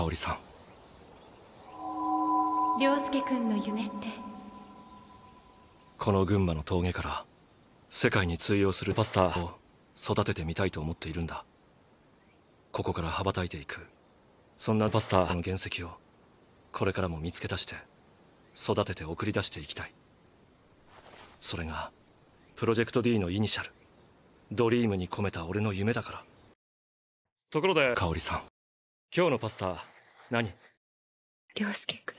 香織さん介君の夢ってこの群馬の峠から世界に通用するパスタを育ててみたいと思っているんだここから羽ばたいていくそんなパスタの原石をこれからも見つけ出して育てて送り出していきたいそれがプロジェクト D のイニシャルドリームに込めた俺の夢だからところで香織さん今日のパスタ何涼介君